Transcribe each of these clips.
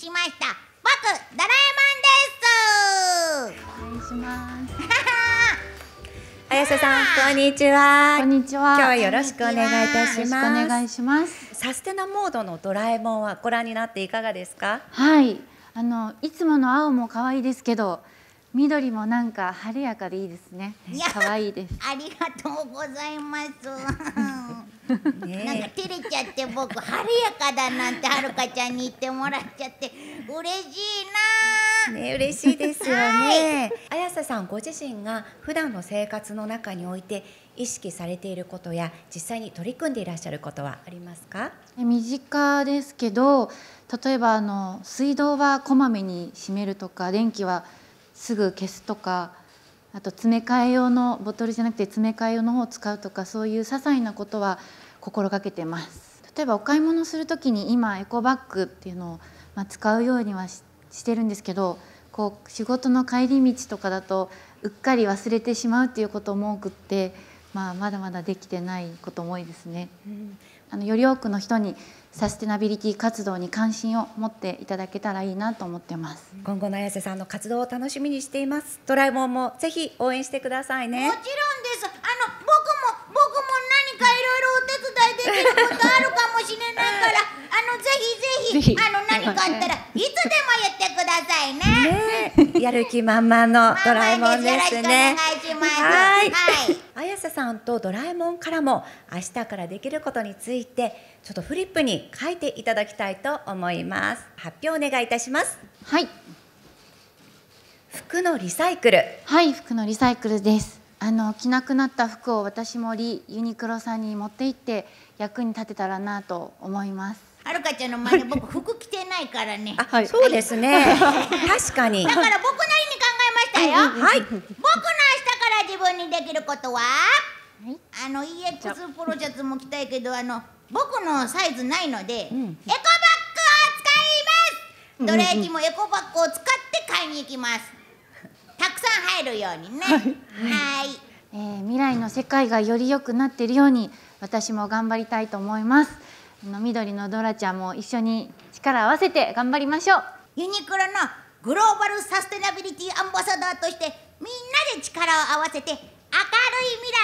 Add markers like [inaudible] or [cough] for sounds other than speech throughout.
しました僕ドラえもんですお願いします綾瀬さんこんにちはこんにちは今日はよろしくお願いいたしますお願いしますサステナモードのドラえもんはご覧になっていかがですかはいあのいつもの青も可愛いですけど緑もなんか晴れやかでいいですね可愛いですありがとうございますなんか照れちゃって僕晴れやかだなんてはるかちゃんに言ってもらっちゃって嬉しいなね嬉しいですよね、はい、綾瀬さんご自身が普段の生活の中において意識されていることや実際に取り組んでいらっしゃることはありますか身近ですけど例えばあの水道はこまめに閉めるとか電気はすぐ消すとかあと詰め替え用のボトルじゃなくて詰め替え用の方を使うとかそういう些細なことは心がけてます例えばお買い物する時に今エコバッグっていうのを、ま使うようにはしてるんですけどこう仕事の帰り道とかだとうっかり忘れてしまうっていうことも多くってまあ、まだまだできてないことも多いですね、うん、あのより多くの人にサステナビリティ活動に関心を持っていただけたらいいなと思ってます今後の綾瀬さんの活動を楽しみにしていますドラえもんもぜひ応援してくださいねもちろんですあの僕も僕も何かいろいろお手伝いできることあるかもしれないからあのぜひぜひあの何かあったらいつでも言ってくださいねねやる気満々のドラえもんですねよろしくお願いしますはいさんとドラえもんからも明日からできることについてちょっとフリップに書いていただきたいと思います発表お願いいたしますはい服のリサイクルはい服のリサイクルですあの着なくなった服を私もリユニクロさんに持って行って役に立てたらなと思いますはるかちゃんの前に僕服着てないからねあ、そうですね [laughs] 確かにだから僕なりに考えましたよはい僕のにできることは、はい、あの EX プロシャツも着たいけどあの僕のサイズないので、うん、エコバッグを使いますどレーキもエコバッグを使って買いに行きますたくさん入るようにねはい、はい、えー、未来の世界がより良くなっているように私も頑張りたいと思いますあの緑のドラちゃんも一緒に力を合わせて頑張りましょうユニクロのグローバルサステナビリティアンバサダーとしてみんなで力を合わせて明るい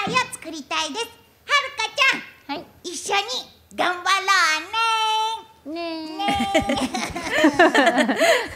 未来を作りたいですはるかちゃん、はい、一緒に頑張ろうねねね [laughs]